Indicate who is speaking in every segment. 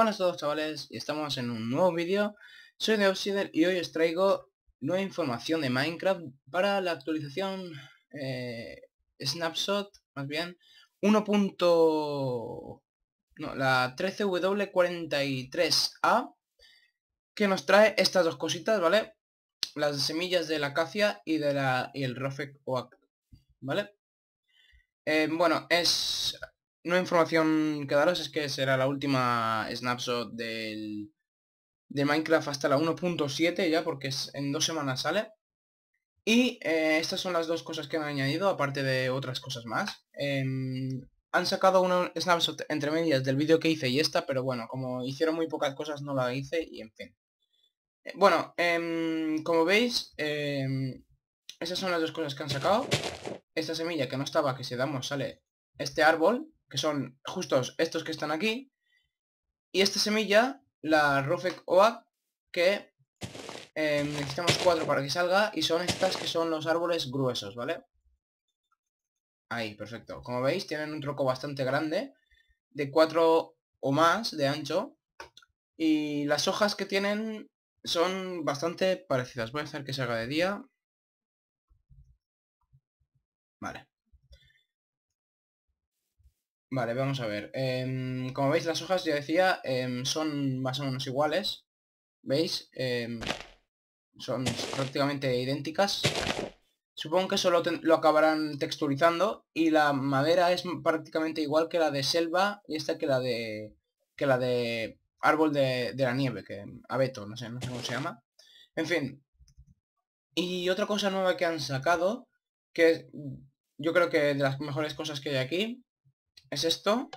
Speaker 1: Buenas a todos chavales, y estamos en un nuevo vídeo Soy de y hoy os traigo nueva información de Minecraft para la actualización eh, Snapshot, más bien 1. la 13W43A que nos trae estas dos cositas, ¿vale? Las semillas de la acacia y de la y el Rofec Oak, ¿vale? Eh, bueno, es una información que daros es que será la última snapshot de Minecraft hasta la 1.7 ya porque en dos semanas sale. Y eh, estas son las dos cosas que han añadido, aparte de otras cosas más. Em, han sacado una snapshot entre medias del vídeo que hice y esta, pero bueno, como hicieron muy pocas cosas no la hice y en fin. Eh, bueno, em, como veis, em, esas son las dos cosas que han sacado. Esta semilla que no estaba, que si damos sale este árbol, que son justos estos que están aquí, y esta semilla, la Ruffec Oak, que em, necesitamos cuatro para que salga, y son estas que son los árboles gruesos, ¿vale? Ahí, perfecto. Como veis, tienen un troco bastante grande, de cuatro o más de ancho, y las hojas que tienen son bastante parecidas. Voy a hacer que salga de día, Vale, vamos a ver. Em, como veis, las hojas, ya decía, em, son más o menos iguales. ¿Veis? Em, son prácticamente idénticas. Supongo que solo lo acabarán texturizando. Y la madera es prácticamente igual que la de selva y esta que la de la de árbol de, la nieve, que abeto, no sé, no sé cómo se llama. En fin. Y otra cosa nueva que han sacado, que yo creo que de las mejores cosas que hay aquí, es esto.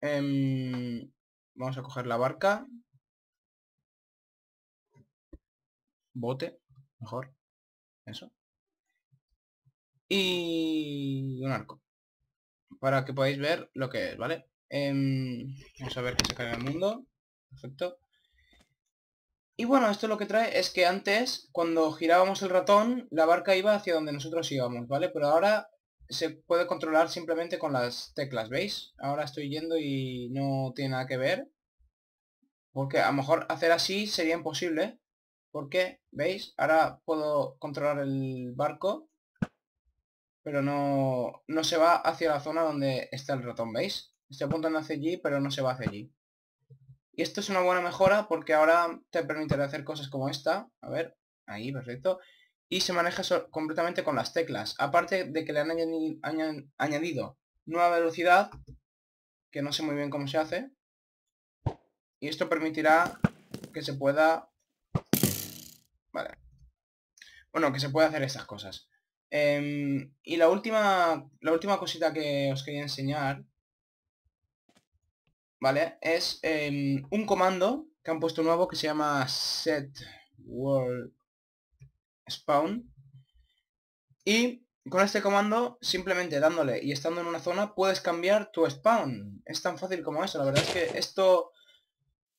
Speaker 1: Em, vamos a coger la barca. Bote, mejor. Eso. Y un arco. Para que podáis ver lo que es, ¿vale? Em, vamos a ver que se cae el mundo. Perfecto. Y bueno, esto lo que trae es que antes, cuando girábamos el ratón, la barca iba hacia donde nosotros íbamos, ¿vale? Pero ahora se puede controlar simplemente con las teclas, ¿veis? Ahora estoy yendo y no tiene nada que ver. Porque a lo mejor hacer así sería imposible. Porque, ¿veis? Ahora puedo controlar el barco. Pero no, no se va hacia la zona donde está el ratón, ¿veis? Estoy apuntando hacia allí, pero no se va hacia allí. Y esto es una buena mejora porque ahora te permite hacer cosas como esta. A ver, ahí, perfecto y se maneja completamente con las teclas. Aparte de que le han añadido nueva velocidad, que no sé muy bien cómo se hace. Y esto permitirá que se pueda... Bueno, que se pueda hacer estas cosas. Em, y la última, la última cosita que os quería enseñar, ¿vale? Es em, un comando que han puesto nuevo que se llama set world spawn. Y con este comando, simplemente dándole y estando en una zona, puedes cambiar tu spawn. Es tan fácil como eso. La verdad es que esto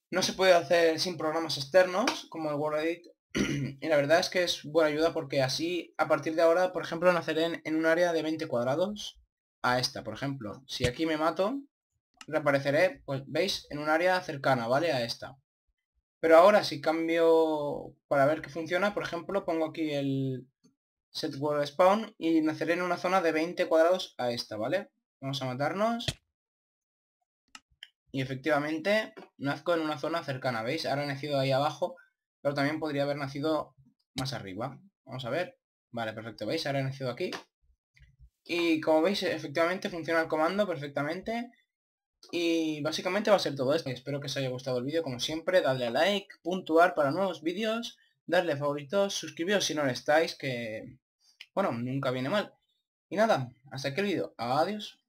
Speaker 1: no se puede hacer sin programas externos, como el edit y la verdad es que es buena ayuda porque así, a partir de ahora, por ejemplo, naceré en, en un área de 20 cuadrados a esta, por ejemplo. Si aquí me mato, reapareceré, pues veis, en un área cercana, ¿vale? A esta. Pero ahora si cambio para ver que funciona, por ejemplo, pongo aquí el set world spawn y naceré en una zona de 20 cuadrados a esta, ¿vale? Vamos a matarnos. Y efectivamente nazco en una zona cercana, ¿veis? Ahora he nacido ahí abajo, pero también podría haber nacido más arriba. Vamos a ver. Vale, perfecto, ¿veis? Ahora he nacido aquí. Y como veis, efectivamente funciona el comando perfectamente. Y básicamente va a ser todo esto. Espero que os haya gustado el vídeo como siempre. Dadle a like, puntuar para nuevos vídeos, darle favoritos, suscribiros si no lo estáis, que bueno, nunca viene mal. Y nada, hasta aquí el vídeo. Adiós.